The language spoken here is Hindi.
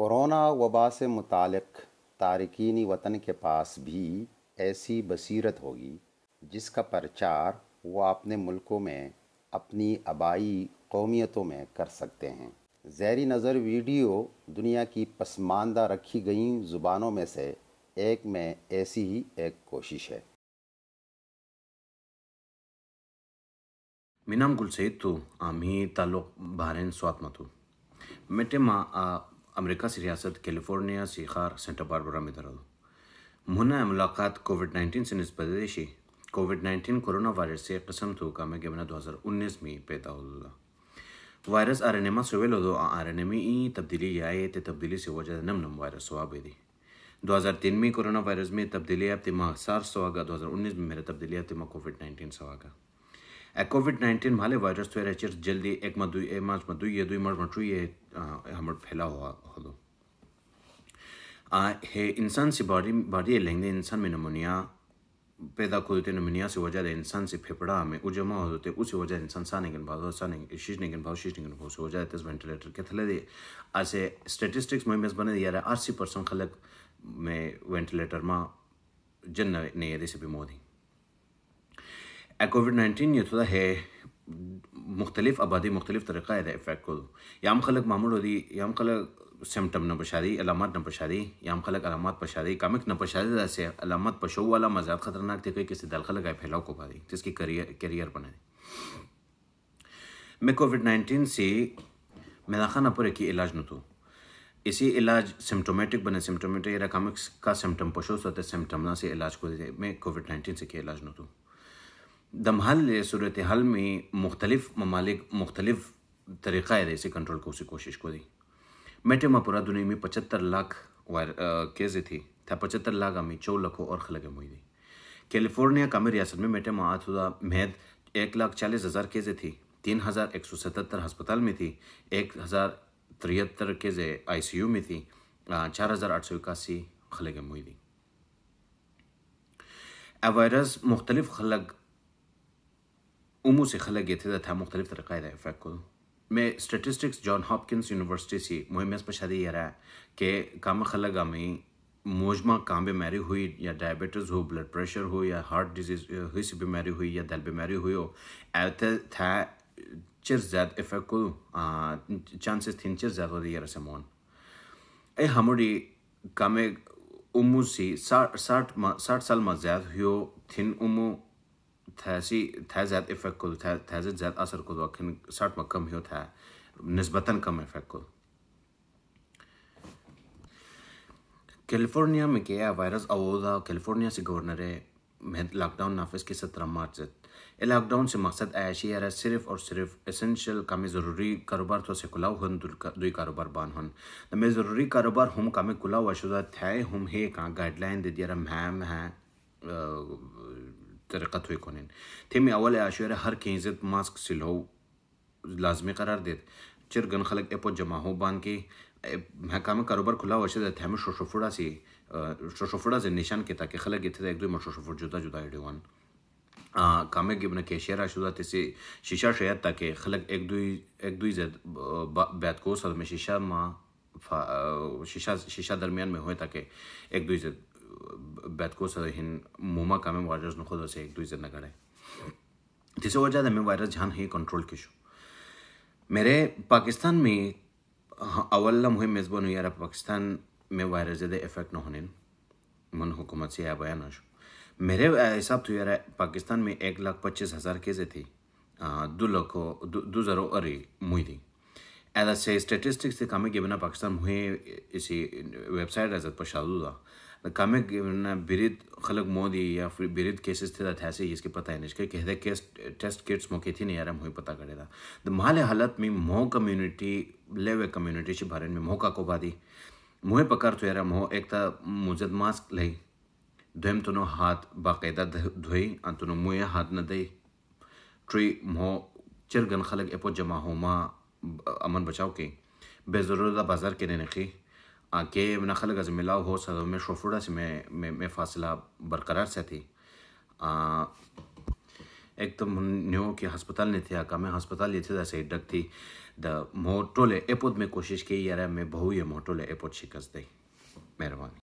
कोरोना वबा से मुतक़ तारकिन वतन के पास भी ऐसी बसीरत होगी जिसका प्रचार वो अपने मुल्कों में अपनी आबाई कौमियतों में कर सकते हैं जैरी नज़र वीडियो दुनिया की पसमानदा रखी गई ज़ुबानों में से एक में ऐसी ही एक कोशिश है मी नाम गुलसेद तो आम्ही तालुक स्वात्मा तो मेटे माँ अमेरिका से रियासत कैलिफोर्निया से खार सेंटा बारबरा में दरअल मुन्ना मुलाकात कोविड नाइन्टीन से नस्बत कोविड नाइन्टीन कोरोना वायरस से कसम थूका मैं गेमना दो हज़ार उन्नीस में पैदा होल्ला वायरस आर एन एमा सुवेल हो आर एन एम ई तब्दीली आए ते तब्दीली से वजह नम नम वायरस हुआ बेदी दो हज़ार तीन में कोरोना वायरस में तब्दीली आते माँ सार्स सवागा दो हज़ार उन्नीस में मेरा तब्दीली आते माँ कोविड नाइन्टीन सवागा कोविड नाइन्टीन माले वायरस तो रचिर जल्दी एक दुई एक मास दुई ये दुई मर मचु ये हमर फैला हुआ हो आ हे इंसान से बारी बारी लेंगे इंसान में नमोनिया पैदा खुद देते नमोनिया से वजह इंसान से फेफड़ा में उजमा हो देते उसी वजह इंसान सा भाव सा शीश निकल भाव शीश निकल भाव से वजह तेज वेंटिलेटर के थले दे ऐसे स्टेटिस्टिक्स में मैं बने दिया रहा अस्सी परसेंट खलक में वेंटिलेटर में जन नहीं है जैसे मोदी कोविड नाइन्टीन थोड़ा है मुख्तलिफ आबादी मुख्तलिफ तरीक़ा है इफेक्ट को याम खलक मामूल होती याम खलक सिम्टम न पशादी अलामत न पशादी याम खलक अलामत पशादी कामिक न पशादी से अलामत पशो वाला मजाक खतरनाक थे किसी दल खलक आए फैलाव को पादी जिसकी करियर करियर बना दी मैं कोविड नाइन्टीन से मेरा खाना पर की इलाज न तो इसी इलाज सिम्टोमेटिक बने सिम्टोमेटिक कामिक्स का सिम्टम पशो सोते सिम्टम ना से इलाज को दे मैं कोविड नाइन्टीन से के इलाज न तो दमहल सूरत हाल में मुख्तलिफ ममालिक मुख्तलिफ तरीक़ा इसे कंट्रोल को उसी कोशिश को दी मेटे में पूरा दुनिया में पचहत्तर लाख वायर केसें थी था पचहत्तर लाख आमी चौ लखों और खलग मुई दी कैलिफोर्निया कामी रियासत में मेटे में आतुदा महद एक लाख चालीस हज़ार केजे थी तीन हज़ार एक सौ सतहत्तर हस्पताल में थी एक हज़ार तिहत्तर केजे आई सी यू में थी चार हज़ार आठ सौ इक्यासी खलग मुई दी वायरस मुख्तलिफ खलग उमू से खलक गए थे था मुख्तलिफ इफेक्ट को मैं स्टेटिस्टिक्स जॉन हॉपकिंस यूनिवर्सिटी से मुहिम शादी यह रहा कि काम खलक आमी मौजमा काम बीमारी हुई या डायबिटीज़ हो ब्लड प्रेशर हो या हार्ट डिजीज़ हुई सी बीमारी हुई या दिल बीमारी हुई हो ऐसे था चिर ज़्यादा इफेक्ट को चांसेस थी चिर ज़्यादा होती रहा समोन ए हमारी काम उमू सी साठ साठ साठ साल में ज़्यादा हुई थी उमू थैसी ज़ैद इफेक्ट को थैजत ज़ैद असर को अखन सट में कम हो था नस्बतन कम इफेक्ट को कैलिफोर्निया में क्या वायरस अवोदा कैलिफोर्निया से गवर्नर है लॉकडाउन नाफिज की सत्रह मार्च से ए लॉकडाउन से मकसद ऐशी है सिर्फ और सिर्फ एसेंशियल कामें ज़रूरी कारोबार तो से खुलाव हन दुई कारोबार बान हन तो मैं ज़रूरी कारोबार हम कामें खुलाव अशुदा थे हम हे कहाँ गाइडलाइन दे दिया मैम है तरीका थे को थेमी अवल आशोर हर कहीं जित मास्क सिलो लाजमी करार दे चिर गन खलक एपो जमा हो बांध के महकाम कारोबार खुला वर्ष थेमे शोशोफुड़ा से शोशोफुड़ा से निशान के ताकि खलक इत एक दुई मोशोफुड़ जुदा जुदा एडे वन कामे गिबन के शेरा शुदा तेसे शीशा शेयर ताकि खलक एक दुई एक दुई जद बैतको सद में शीशा माँ शीशा शीशा दरमियान में हुए ताकि एक दुई जद betkosahin moma kame virus no khodo se ek du izna kare जिससे वजह हमें वायरस जान ही कंट्रोल किशो मेरे पाकिस्तान में हाँ, अवल्ला मुहिम मेज़बान हुई यार पाकिस्तान में वायरस ज़्यादा इफेक्ट ना होने मन हुकूमत से या बयान आशो मेरे हिसाब तो यार पाकिस्तान में एक लाख पच्चीस हज़ार केसें थी हाँ, दो लाखों दो ज़रो अरे मुई थी ऐसा से स्टेटिस्टिक्स से कामें के बिना पाकिस्तान मुहे इसी वेबसाइट ऐसा पर शादू था The comic given Birit Khalak Modi या फिर बिरीद केसेस थे था तो ऐसे इसके पता है निश्चय कहते केस टेस्ट किट्स मौके थी नहीं यार हम ही पता करे था द तो महाले हालत में मोह कम्युनिटी लेवे कम्युनिटी से भारत में मोह का को मुहे पकार तो यार मोह एक था मुजद मास्क दोहम तो नो हाथ बाकायदा धोई अंतु तो नो मुहे हाथ न दे ट्री मोह चिरगन खलक एपो जमा हो अमन बचाओ के बेजरूरत बाजार के ने नखी के नखल गज मिलाओ हो सदो में शोफुड़ा से में में, में फासला बरकरार से थी आ, एक तो न्यो के हस्पताल ने थे आका मैं हस्पताल ये थे से डक थी द मोटोले एपोद में कोशिश की यार मैं बहु ये मोटोले एपोद शिकस्त दी मेहरबानी